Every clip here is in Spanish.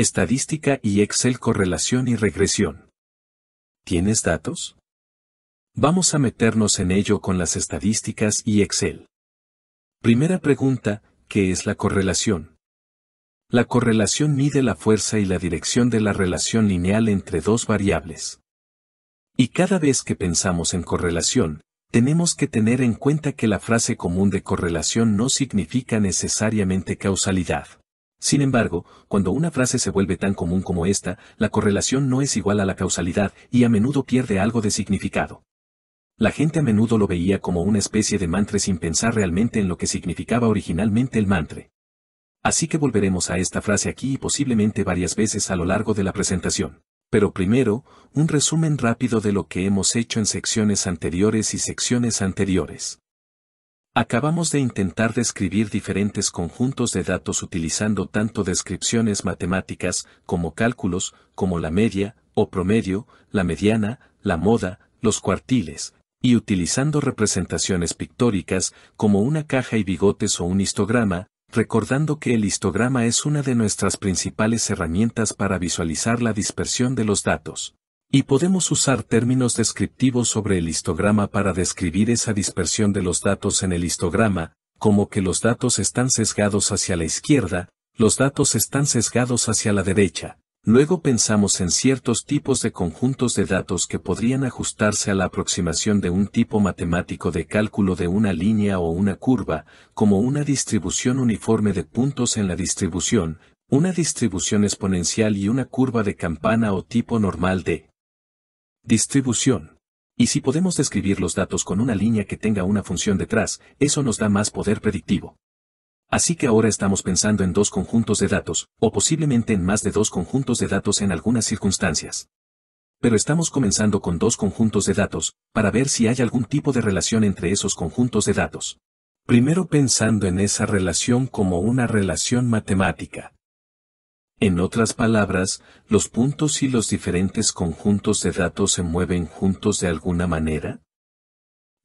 Estadística y Excel correlación y regresión. ¿Tienes datos? Vamos a meternos en ello con las estadísticas y Excel. Primera pregunta, ¿qué es la correlación? La correlación mide la fuerza y la dirección de la relación lineal entre dos variables. Y cada vez que pensamos en correlación, tenemos que tener en cuenta que la frase común de correlación no significa necesariamente causalidad. Sin embargo, cuando una frase se vuelve tan común como esta, la correlación no es igual a la causalidad y a menudo pierde algo de significado. La gente a menudo lo veía como una especie de mantra sin pensar realmente en lo que significaba originalmente el mantra. Así que volveremos a esta frase aquí y posiblemente varias veces a lo largo de la presentación. Pero primero, un resumen rápido de lo que hemos hecho en secciones anteriores y secciones anteriores. Acabamos de intentar describir diferentes conjuntos de datos utilizando tanto descripciones matemáticas como cálculos, como la media, o promedio, la mediana, la moda, los cuartiles, y utilizando representaciones pictóricas como una caja y bigotes o un histograma, recordando que el histograma es una de nuestras principales herramientas para visualizar la dispersión de los datos. Y podemos usar términos descriptivos sobre el histograma para describir esa dispersión de los datos en el histograma, como que los datos están sesgados hacia la izquierda, los datos están sesgados hacia la derecha. Luego pensamos en ciertos tipos de conjuntos de datos que podrían ajustarse a la aproximación de un tipo matemático de cálculo de una línea o una curva, como una distribución uniforme de puntos en la distribución, una distribución exponencial y una curva de campana o tipo normal de Distribución. Y si podemos describir los datos con una línea que tenga una función detrás, eso nos da más poder predictivo. Así que ahora estamos pensando en dos conjuntos de datos, o posiblemente en más de dos conjuntos de datos en algunas circunstancias. Pero estamos comenzando con dos conjuntos de datos, para ver si hay algún tipo de relación entre esos conjuntos de datos. Primero pensando en esa relación como una relación matemática. En otras palabras, los puntos y los diferentes conjuntos de datos se mueven juntos de alguna manera.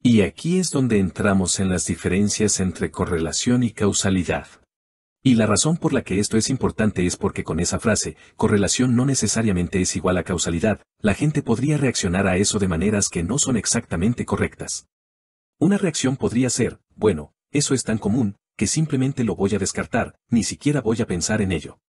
Y aquí es donde entramos en las diferencias entre correlación y causalidad. Y la razón por la que esto es importante es porque con esa frase, correlación no necesariamente es igual a causalidad, la gente podría reaccionar a eso de maneras que no son exactamente correctas. Una reacción podría ser, bueno, eso es tan común, que simplemente lo voy a descartar, ni siquiera voy a pensar en ello.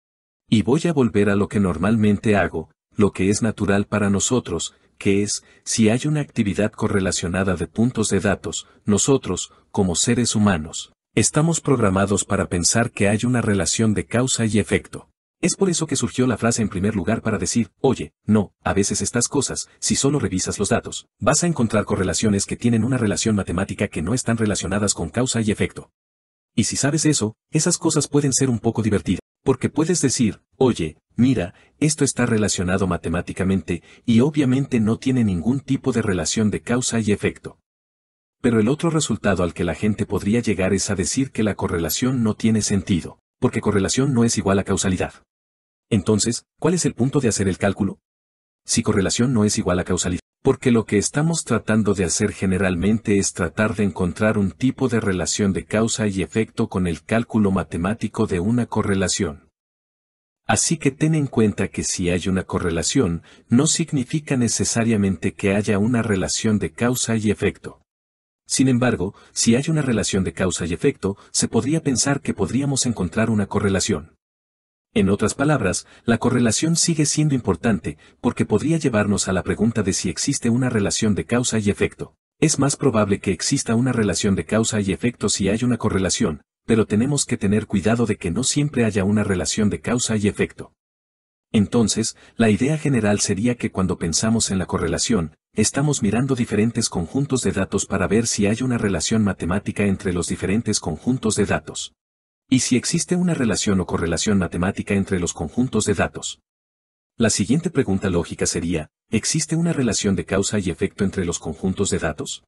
Y voy a volver a lo que normalmente hago, lo que es natural para nosotros, que es, si hay una actividad correlacionada de puntos de datos, nosotros, como seres humanos, estamos programados para pensar que hay una relación de causa y efecto. Es por eso que surgió la frase en primer lugar para decir, oye, no, a veces estas cosas, si solo revisas los datos, vas a encontrar correlaciones que tienen una relación matemática que no están relacionadas con causa y efecto. Y si sabes eso, esas cosas pueden ser un poco divertidas. Porque puedes decir, oye, mira, esto está relacionado matemáticamente y obviamente no tiene ningún tipo de relación de causa y efecto. Pero el otro resultado al que la gente podría llegar es a decir que la correlación no tiene sentido, porque correlación no es igual a causalidad. Entonces, ¿cuál es el punto de hacer el cálculo? Si correlación no es igual a causalidad porque lo que estamos tratando de hacer generalmente es tratar de encontrar un tipo de relación de causa y efecto con el cálculo matemático de una correlación. Así que ten en cuenta que si hay una correlación, no significa necesariamente que haya una relación de causa y efecto. Sin embargo, si hay una relación de causa y efecto, se podría pensar que podríamos encontrar una correlación. En otras palabras, la correlación sigue siendo importante, porque podría llevarnos a la pregunta de si existe una relación de causa y efecto. Es más probable que exista una relación de causa y efecto si hay una correlación, pero tenemos que tener cuidado de que no siempre haya una relación de causa y efecto. Entonces, la idea general sería que cuando pensamos en la correlación, estamos mirando diferentes conjuntos de datos para ver si hay una relación matemática entre los diferentes conjuntos de datos y si existe una relación o correlación matemática entre los conjuntos de datos. La siguiente pregunta lógica sería, ¿existe una relación de causa y efecto entre los conjuntos de datos?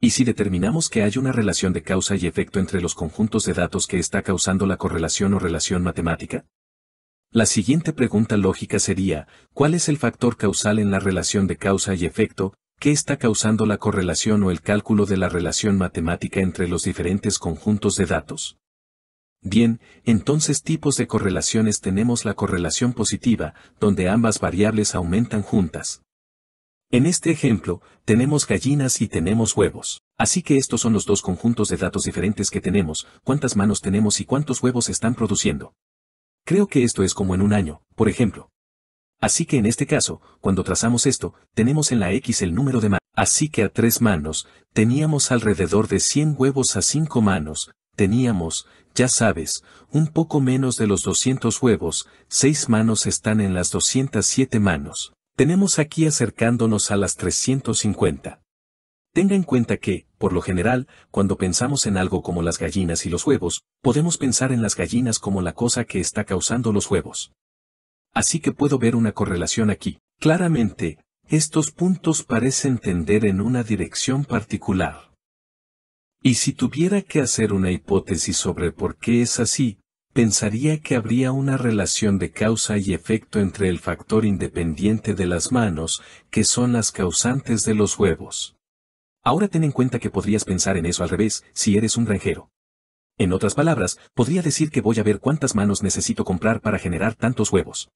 Y si determinamos que hay una relación de causa y efecto entre los conjuntos de datos que está causando la correlación o relación matemática? La siguiente pregunta lógica sería, ¿cuál es el factor causal en la relación de causa y efecto, que está causando la correlación o el cálculo de la relación matemática entre los diferentes conjuntos de datos? Bien, entonces tipos de correlaciones tenemos la correlación positiva, donde ambas variables aumentan juntas. En este ejemplo, tenemos gallinas y tenemos huevos. Así que estos son los dos conjuntos de datos diferentes que tenemos, cuántas manos tenemos y cuántos huevos están produciendo. Creo que esto es como en un año, por ejemplo. Así que en este caso, cuando trazamos esto, tenemos en la X el número de manos. Así que a tres manos, teníamos alrededor de 100 huevos a cinco manos, teníamos, ya sabes, un poco menos de los 200 huevos, seis manos están en las 207 manos. Tenemos aquí acercándonos a las 350. Tenga en cuenta que, por lo general, cuando pensamos en algo como las gallinas y los huevos, podemos pensar en las gallinas como la cosa que está causando los huevos. Así que puedo ver una correlación aquí. Claramente, estos puntos parecen tender en una dirección particular. Y si tuviera que hacer una hipótesis sobre por qué es así, pensaría que habría una relación de causa y efecto entre el factor independiente de las manos, que son las causantes de los huevos. Ahora ten en cuenta que podrías pensar en eso al revés, si eres un granjero. En otras palabras, podría decir que voy a ver cuántas manos necesito comprar para generar tantos huevos.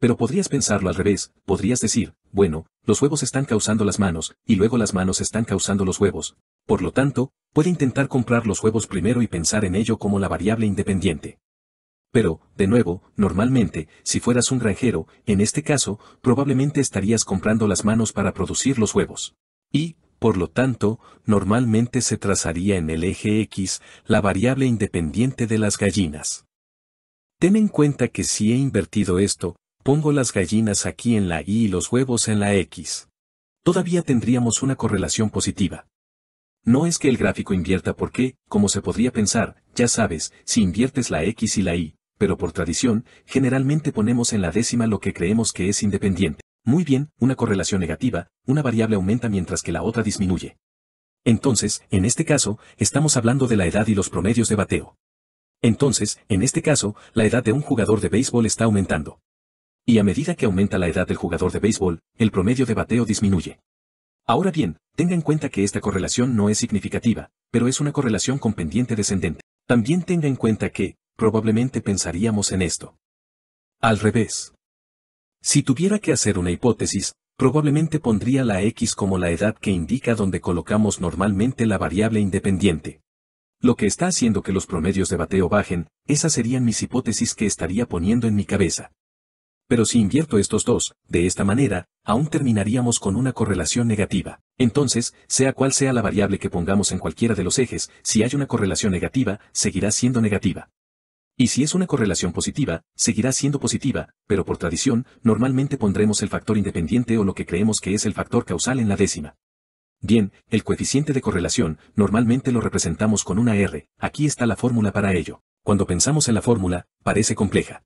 Pero podrías pensarlo al revés, podrías decir, bueno, los huevos están causando las manos, y luego las manos están causando los huevos, por lo tanto, puede intentar comprar los huevos primero y pensar en ello como la variable independiente. Pero, de nuevo, normalmente, si fueras un granjero, en este caso, probablemente estarías comprando las manos para producir los huevos. Y, por lo tanto, normalmente se trazaría en el eje X la variable independiente de las gallinas. Ten en cuenta que si he invertido esto, pongo las gallinas aquí en la Y y los huevos en la X. Todavía tendríamos una correlación positiva. No es que el gráfico invierta porque, como se podría pensar, ya sabes, si inviertes la X y la Y, pero por tradición, generalmente ponemos en la décima lo que creemos que es independiente. Muy bien, una correlación negativa, una variable aumenta mientras que la otra disminuye. Entonces, en este caso, estamos hablando de la edad y los promedios de bateo. Entonces, en este caso, la edad de un jugador de béisbol está aumentando. Y a medida que aumenta la edad del jugador de béisbol, el promedio de bateo disminuye. Ahora bien, tenga en cuenta que esta correlación no es significativa, pero es una correlación con pendiente descendente. También tenga en cuenta que, probablemente pensaríamos en esto. Al revés. Si tuviera que hacer una hipótesis, probablemente pondría la X como la edad que indica donde colocamos normalmente la variable independiente. Lo que está haciendo que los promedios de bateo bajen, esas serían mis hipótesis que estaría poniendo en mi cabeza. Pero si invierto estos dos, de esta manera, aún terminaríamos con una correlación negativa. Entonces, sea cual sea la variable que pongamos en cualquiera de los ejes, si hay una correlación negativa, seguirá siendo negativa. Y si es una correlación positiva, seguirá siendo positiva, pero por tradición, normalmente pondremos el factor independiente o lo que creemos que es el factor causal en la décima. Bien, el coeficiente de correlación, normalmente lo representamos con una R, aquí está la fórmula para ello. Cuando pensamos en la fórmula, parece compleja,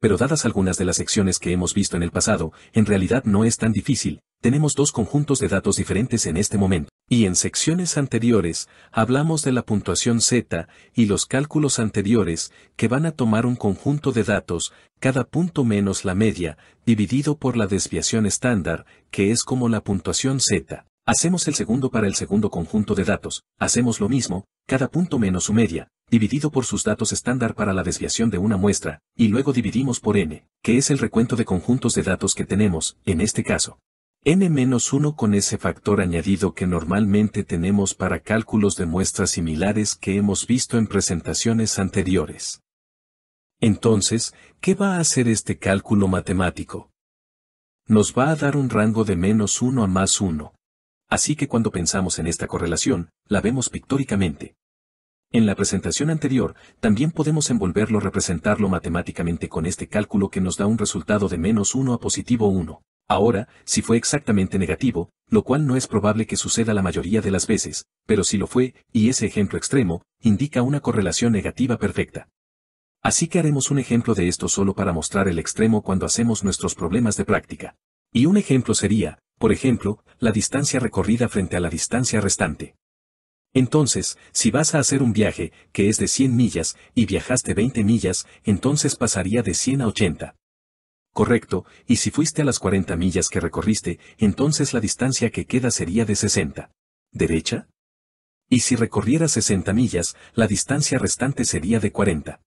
pero dadas algunas de las secciones que hemos visto en el pasado, en realidad no es tan difícil, tenemos dos conjuntos de datos diferentes en este momento. Y en secciones anteriores, hablamos de la puntuación Z y los cálculos anteriores, que van a tomar un conjunto de datos, cada punto menos la media, dividido por la desviación estándar, que es como la puntuación Z. Hacemos el segundo para el segundo conjunto de datos, hacemos lo mismo, cada punto menos su media, dividido por sus datos estándar para la desviación de una muestra, y luego dividimos por n, que es el recuento de conjuntos de datos que tenemos, en este caso. n-1 con ese factor añadido que normalmente tenemos para cálculos de muestras similares que hemos visto en presentaciones anteriores. Entonces, ¿qué va a hacer este cálculo matemático? Nos va a dar un rango de menos 1 a más 1. Así que cuando pensamos en esta correlación, la vemos pictóricamente, en la presentación anterior, también podemos envolverlo representarlo matemáticamente con este cálculo que nos da un resultado de menos 1 a positivo 1. Ahora, si fue exactamente negativo, lo cual no es probable que suceda la mayoría de las veces, pero si lo fue, y ese ejemplo extremo, indica una correlación negativa perfecta. Así que haremos un ejemplo de esto solo para mostrar el extremo cuando hacemos nuestros problemas de práctica. Y un ejemplo sería, por ejemplo, la distancia recorrida frente a la distancia restante. Entonces, si vas a hacer un viaje, que es de 100 millas, y viajaste 20 millas, entonces pasaría de 100 a 80. Correcto, y si fuiste a las 40 millas que recorriste, entonces la distancia que queda sería de 60. ¿Derecha? Y si recorriera 60 millas, la distancia restante sería de 40.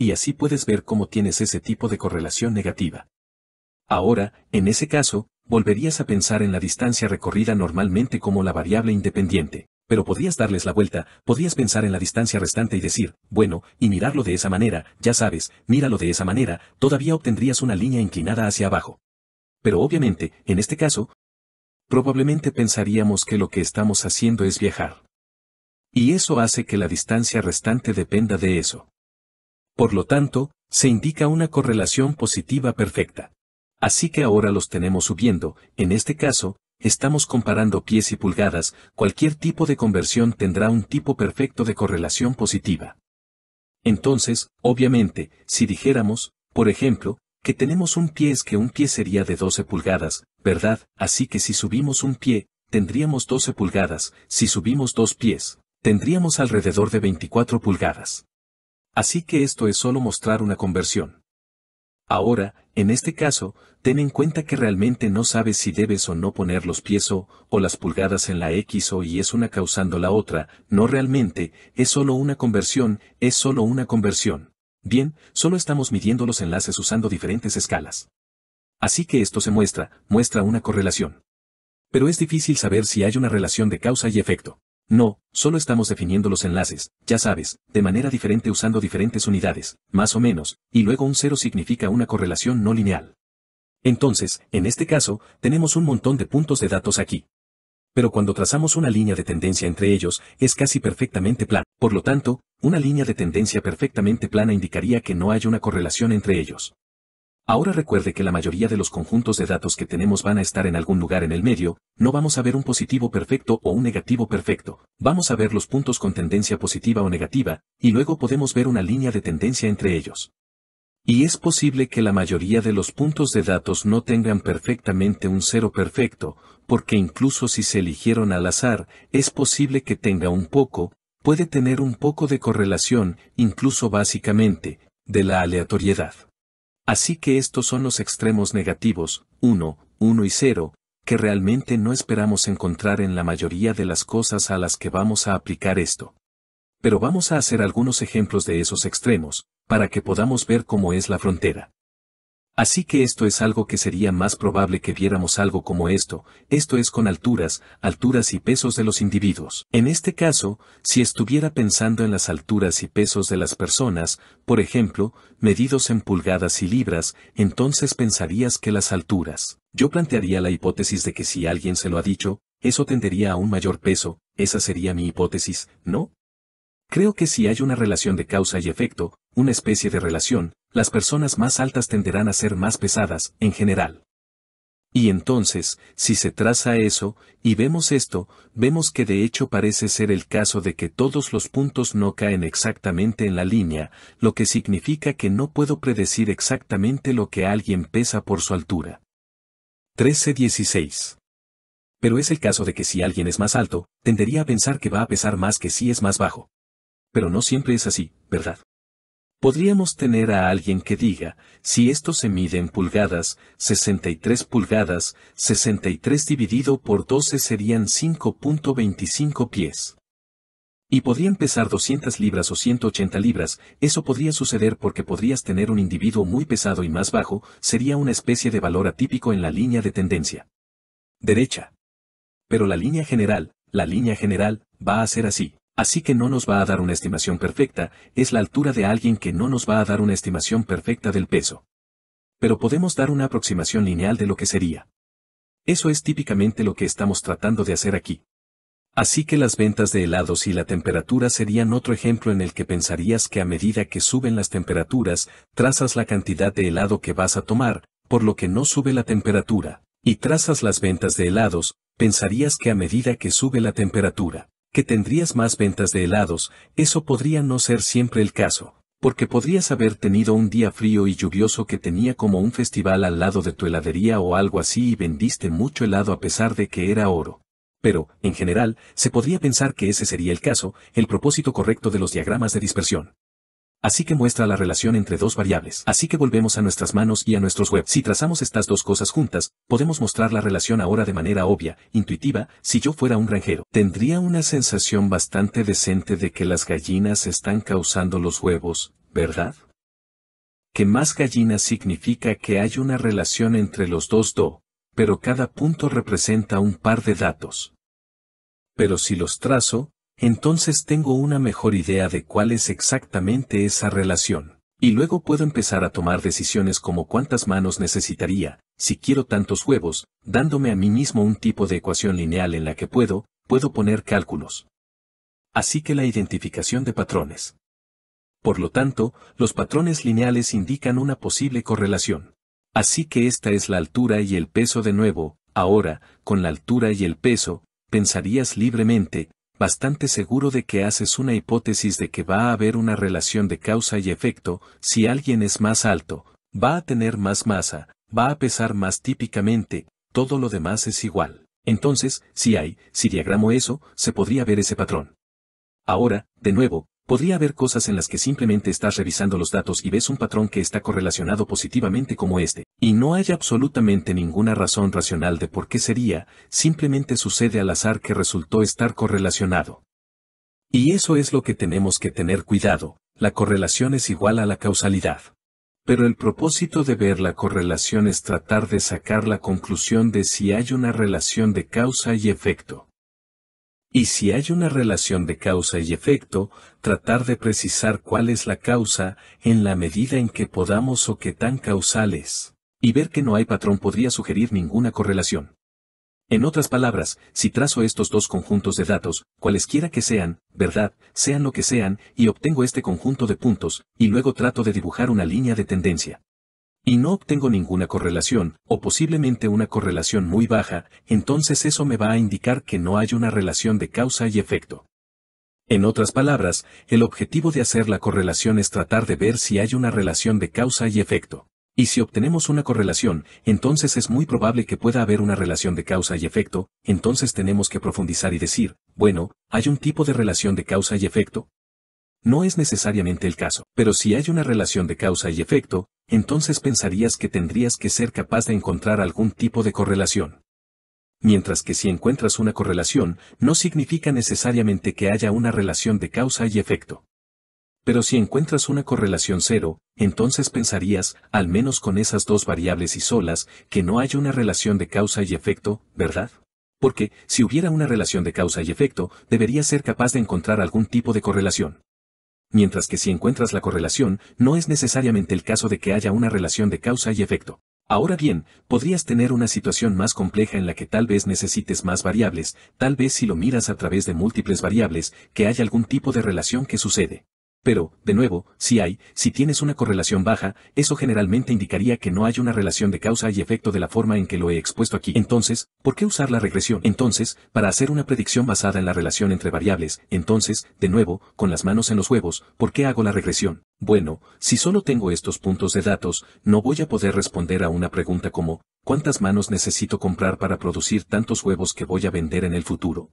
Y así puedes ver cómo tienes ese tipo de correlación negativa. Ahora, en ese caso, volverías a pensar en la distancia recorrida normalmente como la variable independiente. Pero podrías darles la vuelta, podrías pensar en la distancia restante y decir, bueno, y mirarlo de esa manera, ya sabes, míralo de esa manera, todavía obtendrías una línea inclinada hacia abajo. Pero obviamente, en este caso, probablemente pensaríamos que lo que estamos haciendo es viajar. Y eso hace que la distancia restante dependa de eso. Por lo tanto, se indica una correlación positiva perfecta. Así que ahora los tenemos subiendo, en este caso, Estamos comparando pies y pulgadas, cualquier tipo de conversión tendrá un tipo perfecto de correlación positiva. Entonces, obviamente, si dijéramos, por ejemplo, que tenemos un pie es que un pie sería de 12 pulgadas, ¿verdad? Así que si subimos un pie, tendríamos 12 pulgadas, si subimos dos pies, tendríamos alrededor de 24 pulgadas. Así que esto es solo mostrar una conversión. Ahora, en este caso, ten en cuenta que realmente no sabes si debes o no poner los pies o, o las pulgadas en la X o Y es una causando la otra, no realmente, es solo una conversión, es solo una conversión. Bien, solo estamos midiendo los enlaces usando diferentes escalas. Así que esto se muestra, muestra una correlación. Pero es difícil saber si hay una relación de causa y efecto. No, solo estamos definiendo los enlaces, ya sabes, de manera diferente usando diferentes unidades, más o menos, y luego un cero significa una correlación no lineal. Entonces, en este caso, tenemos un montón de puntos de datos aquí. Pero cuando trazamos una línea de tendencia entre ellos, es casi perfectamente plana. Por lo tanto, una línea de tendencia perfectamente plana indicaría que no hay una correlación entre ellos. Ahora recuerde que la mayoría de los conjuntos de datos que tenemos van a estar en algún lugar en el medio, no vamos a ver un positivo perfecto o un negativo perfecto, vamos a ver los puntos con tendencia positiva o negativa, y luego podemos ver una línea de tendencia entre ellos. Y es posible que la mayoría de los puntos de datos no tengan perfectamente un cero perfecto, porque incluso si se eligieron al azar, es posible que tenga un poco, puede tener un poco de correlación, incluso básicamente, de la aleatoriedad. Así que estos son los extremos negativos, 1, 1 y 0, que realmente no esperamos encontrar en la mayoría de las cosas a las que vamos a aplicar esto. Pero vamos a hacer algunos ejemplos de esos extremos, para que podamos ver cómo es la frontera. Así que esto es algo que sería más probable que viéramos algo como esto, esto es con alturas, alturas y pesos de los individuos. En este caso, si estuviera pensando en las alturas y pesos de las personas, por ejemplo, medidos en pulgadas y libras, entonces pensarías que las alturas. Yo plantearía la hipótesis de que si alguien se lo ha dicho, eso tendería a un mayor peso, esa sería mi hipótesis, ¿no? Creo que si hay una relación de causa y efecto, una especie de relación, las personas más altas tenderán a ser más pesadas, en general. Y entonces, si se traza eso, y vemos esto, vemos que de hecho parece ser el caso de que todos los puntos no caen exactamente en la línea, lo que significa que no puedo predecir exactamente lo que alguien pesa por su altura. 1316. Pero es el caso de que si alguien es más alto, tendería a pensar que va a pesar más que si es más bajo. Pero no siempre es así, ¿verdad? podríamos tener a alguien que diga, si esto se mide en pulgadas, 63 pulgadas, 63 dividido por 12 serían 5.25 pies. Y podrían pesar 200 libras o 180 libras, eso podría suceder porque podrías tener un individuo muy pesado y más bajo, sería una especie de valor atípico en la línea de tendencia. Derecha. Pero la línea general, la línea general, va a ser así. Así que no nos va a dar una estimación perfecta, es la altura de alguien que no nos va a dar una estimación perfecta del peso. Pero podemos dar una aproximación lineal de lo que sería. Eso es típicamente lo que estamos tratando de hacer aquí. Así que las ventas de helados y la temperatura serían otro ejemplo en el que pensarías que a medida que suben las temperaturas, trazas la cantidad de helado que vas a tomar, por lo que no sube la temperatura, y trazas las ventas de helados, pensarías que a medida que sube la temperatura, que tendrías más ventas de helados, eso podría no ser siempre el caso, porque podrías haber tenido un día frío y lluvioso que tenía como un festival al lado de tu heladería o algo así y vendiste mucho helado a pesar de que era oro. Pero, en general, se podría pensar que ese sería el caso, el propósito correcto de los diagramas de dispersión. Así que muestra la relación entre dos variables. Así que volvemos a nuestras manos y a nuestros web. Si trazamos estas dos cosas juntas, podemos mostrar la relación ahora de manera obvia, intuitiva, si yo fuera un granjero. Tendría una sensación bastante decente de que las gallinas están causando los huevos, ¿verdad? Que más gallinas significa que hay una relación entre los dos do, pero cada punto representa un par de datos. Pero si los trazo, entonces tengo una mejor idea de cuál es exactamente esa relación, y luego puedo empezar a tomar decisiones como cuántas manos necesitaría, si quiero tantos huevos, dándome a mí mismo un tipo de ecuación lineal en la que puedo, puedo poner cálculos. Así que la identificación de patrones. Por lo tanto, los patrones lineales indican una posible correlación. Así que esta es la altura y el peso de nuevo, ahora, con la altura y el peso, pensarías libremente, bastante seguro de que haces una hipótesis de que va a haber una relación de causa y efecto, si alguien es más alto, va a tener más masa, va a pesar más típicamente, todo lo demás es igual. Entonces, si hay, si diagramo eso, se podría ver ese patrón. Ahora, de nuevo, Podría haber cosas en las que simplemente estás revisando los datos y ves un patrón que está correlacionado positivamente como este, y no hay absolutamente ninguna razón racional de por qué sería, simplemente sucede al azar que resultó estar correlacionado. Y eso es lo que tenemos que tener cuidado, la correlación es igual a la causalidad. Pero el propósito de ver la correlación es tratar de sacar la conclusión de si hay una relación de causa y efecto. Y si hay una relación de causa y efecto, tratar de precisar cuál es la causa, en la medida en que podamos o qué tan causal es. Y ver que no hay patrón podría sugerir ninguna correlación. En otras palabras, si trazo estos dos conjuntos de datos, cualesquiera que sean, verdad, sean lo que sean, y obtengo este conjunto de puntos, y luego trato de dibujar una línea de tendencia y no obtengo ninguna correlación, o posiblemente una correlación muy baja, entonces eso me va a indicar que no hay una relación de causa y efecto. En otras palabras, el objetivo de hacer la correlación es tratar de ver si hay una relación de causa y efecto. Y si obtenemos una correlación, entonces es muy probable que pueda haber una relación de causa y efecto, entonces tenemos que profundizar y decir, bueno, ¿hay un tipo de relación de causa y efecto? no es necesariamente el caso. Pero si hay una relación de causa y efecto, entonces pensarías que tendrías que ser capaz de encontrar algún tipo de correlación. Mientras que si encuentras una correlación, no significa necesariamente que haya una relación de causa y efecto. Pero si encuentras una correlación cero, entonces pensarías, al menos con esas dos variables y solas, que no hay una relación de causa y efecto, ¿verdad? Porque, si hubiera una relación de causa y efecto, debería ser capaz de encontrar algún tipo de correlación mientras que si encuentras la correlación, no es necesariamente el caso de que haya una relación de causa y efecto. Ahora bien, podrías tener una situación más compleja en la que tal vez necesites más variables, tal vez si lo miras a través de múltiples variables, que haya algún tipo de relación que sucede. Pero, de nuevo, si hay, si tienes una correlación baja, eso generalmente indicaría que no hay una relación de causa y efecto de la forma en que lo he expuesto aquí. Entonces, ¿por qué usar la regresión? Entonces, para hacer una predicción basada en la relación entre variables, entonces, de nuevo, con las manos en los huevos, ¿por qué hago la regresión? Bueno, si solo tengo estos puntos de datos, no voy a poder responder a una pregunta como, ¿cuántas manos necesito comprar para producir tantos huevos que voy a vender en el futuro?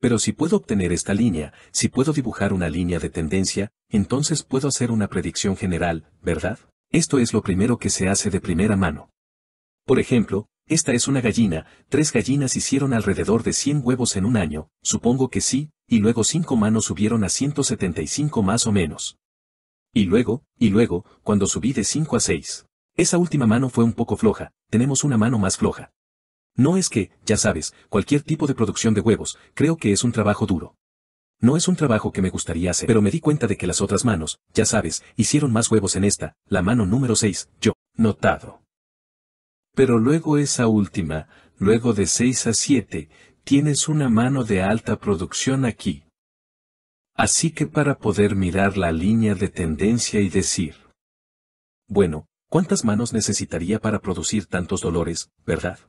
Pero si puedo obtener esta línea, si puedo dibujar una línea de tendencia, entonces puedo hacer una predicción general, ¿verdad? Esto es lo primero que se hace de primera mano. Por ejemplo, esta es una gallina, tres gallinas hicieron alrededor de 100 huevos en un año, supongo que sí, y luego cinco manos subieron a 175 más o menos. Y luego, y luego, cuando subí de 5 a 6. Esa última mano fue un poco floja, tenemos una mano más floja. No es que, ya sabes, cualquier tipo de producción de huevos, creo que es un trabajo duro. No es un trabajo que me gustaría hacer, pero me di cuenta de que las otras manos, ya sabes, hicieron más huevos en esta, la mano número 6, yo, notado. Pero luego esa última, luego de 6 a 7, tienes una mano de alta producción aquí. Así que para poder mirar la línea de tendencia y decir, bueno, ¿cuántas manos necesitaría para producir tantos dolores, verdad?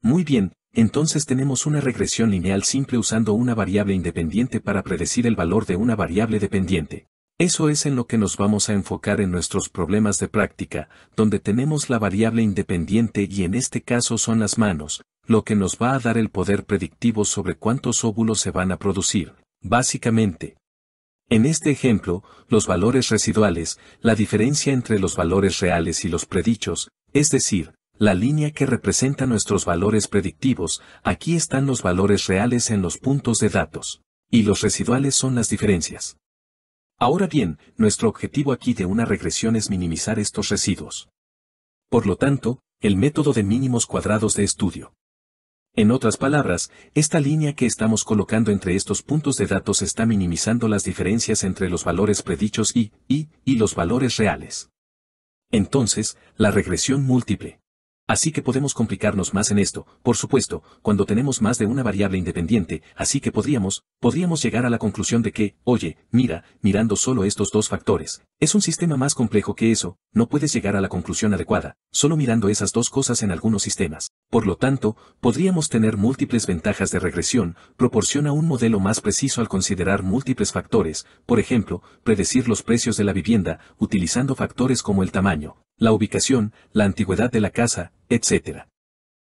Muy bien, entonces tenemos una regresión lineal simple usando una variable independiente para predecir el valor de una variable dependiente. Eso es en lo que nos vamos a enfocar en nuestros problemas de práctica, donde tenemos la variable independiente y en este caso son las manos, lo que nos va a dar el poder predictivo sobre cuántos óvulos se van a producir, básicamente. En este ejemplo, los valores residuales, la diferencia entre los valores reales y los predichos, es decir, la línea que representa nuestros valores predictivos, aquí están los valores reales en los puntos de datos, y los residuales son las diferencias. Ahora bien, nuestro objetivo aquí de una regresión es minimizar estos residuos. Por lo tanto, el método de mínimos cuadrados de estudio. En otras palabras, esta línea que estamos colocando entre estos puntos de datos está minimizando las diferencias entre los valores predichos y, y, y los valores reales. Entonces, la regresión múltiple. Así que podemos complicarnos más en esto, por supuesto, cuando tenemos más de una variable independiente, así que podríamos, podríamos llegar a la conclusión de que, oye, mira, mirando solo estos dos factores, es un sistema más complejo que eso, no puedes llegar a la conclusión adecuada, solo mirando esas dos cosas en algunos sistemas. Por lo tanto, podríamos tener múltiples ventajas de regresión, proporciona un modelo más preciso al considerar múltiples factores, por ejemplo, predecir los precios de la vivienda, utilizando factores como el tamaño, la ubicación, la antigüedad de la casa, etc.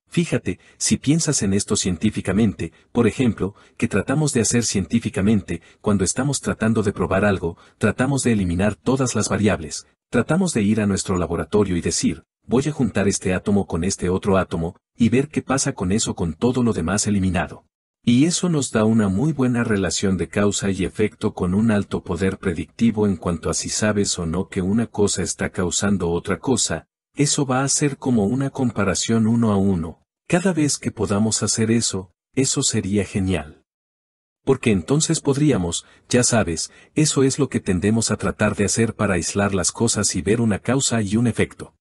Fíjate, si piensas en esto científicamente, por ejemplo, que tratamos de hacer científicamente, cuando estamos tratando de probar algo, tratamos de eliminar todas las variables, tratamos de ir a nuestro laboratorio y decir, voy a juntar este átomo con este otro átomo, y ver qué pasa con eso con todo lo demás eliminado. Y eso nos da una muy buena relación de causa y efecto con un alto poder predictivo en cuanto a si sabes o no que una cosa está causando otra cosa, eso va a ser como una comparación uno a uno. Cada vez que podamos hacer eso, eso sería genial. Porque entonces podríamos, ya sabes, eso es lo que tendemos a tratar de hacer para aislar las cosas y ver una causa y un efecto.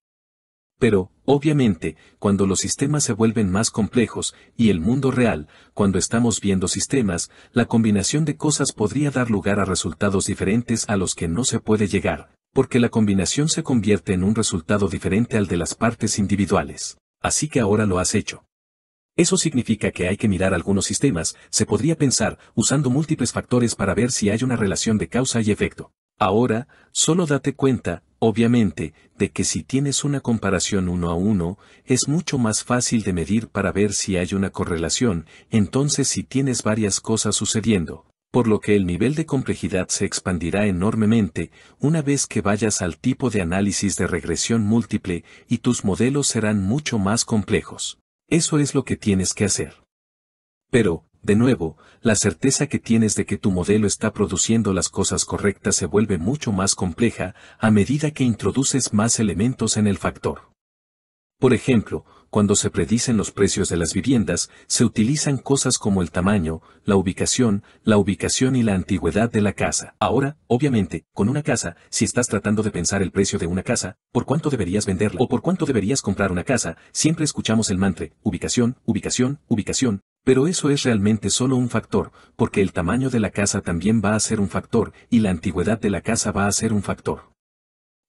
Pero, obviamente, cuando los sistemas se vuelven más complejos, y el mundo real, cuando estamos viendo sistemas, la combinación de cosas podría dar lugar a resultados diferentes a los que no se puede llegar, porque la combinación se convierte en un resultado diferente al de las partes individuales. Así que ahora lo has hecho. Eso significa que hay que mirar algunos sistemas, se podría pensar, usando múltiples factores para ver si hay una relación de causa y efecto. Ahora, solo date cuenta, Obviamente, de que si tienes una comparación uno a uno, es mucho más fácil de medir para ver si hay una correlación, entonces si tienes varias cosas sucediendo, por lo que el nivel de complejidad se expandirá enormemente una vez que vayas al tipo de análisis de regresión múltiple y tus modelos serán mucho más complejos. Eso es lo que tienes que hacer. Pero, de nuevo, la certeza que tienes de que tu modelo está produciendo las cosas correctas se vuelve mucho más compleja a medida que introduces más elementos en el factor. Por ejemplo, cuando se predicen los precios de las viviendas, se utilizan cosas como el tamaño, la ubicación, la ubicación y la antigüedad de la casa. Ahora, obviamente, con una casa, si estás tratando de pensar el precio de una casa, por cuánto deberías venderla o por cuánto deberías comprar una casa, siempre escuchamos el mantra, ubicación, ubicación, ubicación, pero eso es realmente solo un factor, porque el tamaño de la casa también va a ser un factor, y la antigüedad de la casa va a ser un factor.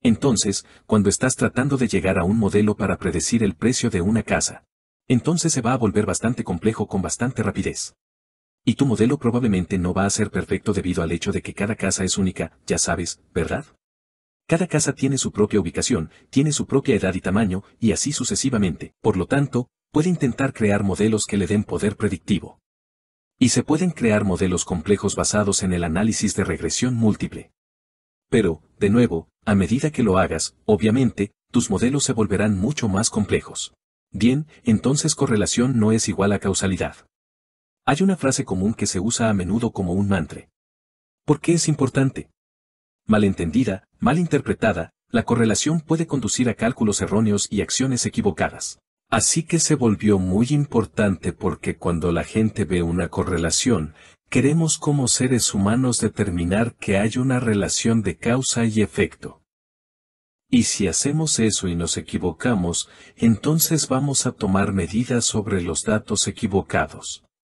Entonces, cuando estás tratando de llegar a un modelo para predecir el precio de una casa, entonces se va a volver bastante complejo con bastante rapidez. Y tu modelo probablemente no va a ser perfecto debido al hecho de que cada casa es única, ya sabes, ¿verdad? Cada casa tiene su propia ubicación, tiene su propia edad y tamaño, y así sucesivamente. Por lo tanto, puede intentar crear modelos que le den poder predictivo. Y se pueden crear modelos complejos basados en el análisis de regresión múltiple. Pero, de nuevo, a medida que lo hagas, obviamente, tus modelos se volverán mucho más complejos. Bien, entonces correlación no es igual a causalidad. Hay una frase común que se usa a menudo como un mantra. ¿Por qué es importante? Malentendida, mal interpretada, la correlación puede conducir a cálculos erróneos y acciones equivocadas. Así que se volvió muy importante porque cuando la gente ve una correlación, queremos como seres humanos determinar que hay una relación de causa y efecto. Y si hacemos eso y nos equivocamos, entonces vamos a tomar medidas sobre los datos equivocados.